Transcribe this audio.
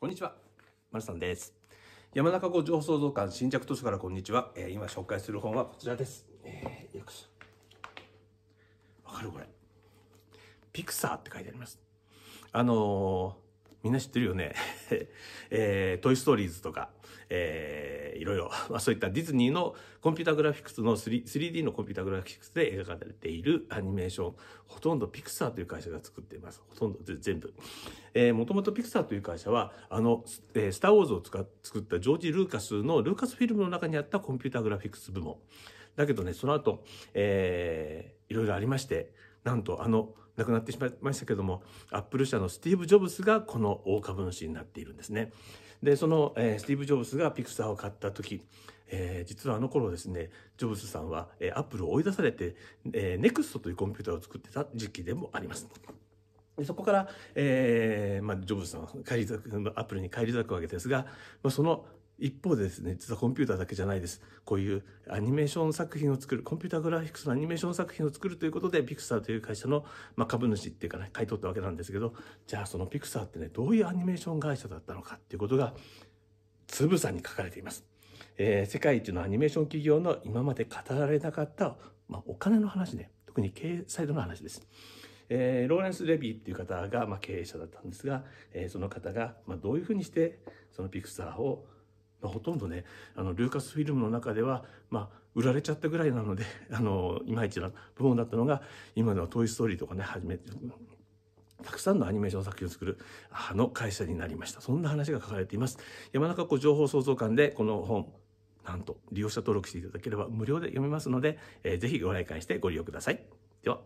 こんにちは。まるさんです。山中湖情報創造館新着図書からこんにちは。えー、今紹介する本はこちらです。えー、よくわかるこれ。ピクサーって書いてあります。あのみんな知ってるよね。えー、トイストーリーズとか、えー、いろいろ、まあ、そういったディズニーのコンピュータグラフィックスの 3, d のコンピュータグラフィックスで描かれているアニメーション、ほとんどピクサーという会社が作っています。ほとんど全部。えー、もともとピクサーという会社は、あの、えー、スターウォーズを使っ作ったジョージ・ルーカスのルーカスフィルムの中にあったコンピュータグラフィックス部門。だけどね、その後、えー、いろいろありまして、なんとあの亡くなってしまいましたけどもアップル社のスティーブ・ジョブスがこの大株主になっているんですね。でその、えー、スティーブ・ジョブスがピクサーを買った時、えー、実はあの頃ですねジョブスさんは、えー、アップルを追い出されて、えー、ネクストというコンピューターを作ってた時期でもあります。そこから、えーまあ、ジョブズさんは返り咲くアップルに返り咲くわけですが、まあ、その一方でですね、実はコンピューターだけじゃないです。こういうアニメーション作品を作る、コンピューターグラフィックスのアニメーション作品を作るということで、ピクサーという会社の、まあ、株主っていうかね、買い取ったわけなんですけど、じゃあそのピクサーってね、どういうアニメーション会社だったのかっていうことが、つぶさに書かれています。えー、世界一のアニメーション企業の今まで語られなかった、まあ、お金の話ね、特に経営サイドの話です。えー、ローレンス・レビーっていう方が、まあ、経営者だったんですが、えー、その方が、まあ、どういうふうにしてそのピクサーをまあ、ほとんどねあのルーカスフィルムの中では、まあ、売られちゃったぐらいなので あのいまいちな部門だったのが今では「トイ・ストーリー」とかね始めてたくさんのアニメーション作品を作るあの会社になりましたそんな話が書かれています山中湖情報創造館でこの本なんと利用者登録していただければ無料で読めますので、えー、ぜひご来館してご利用くださいでは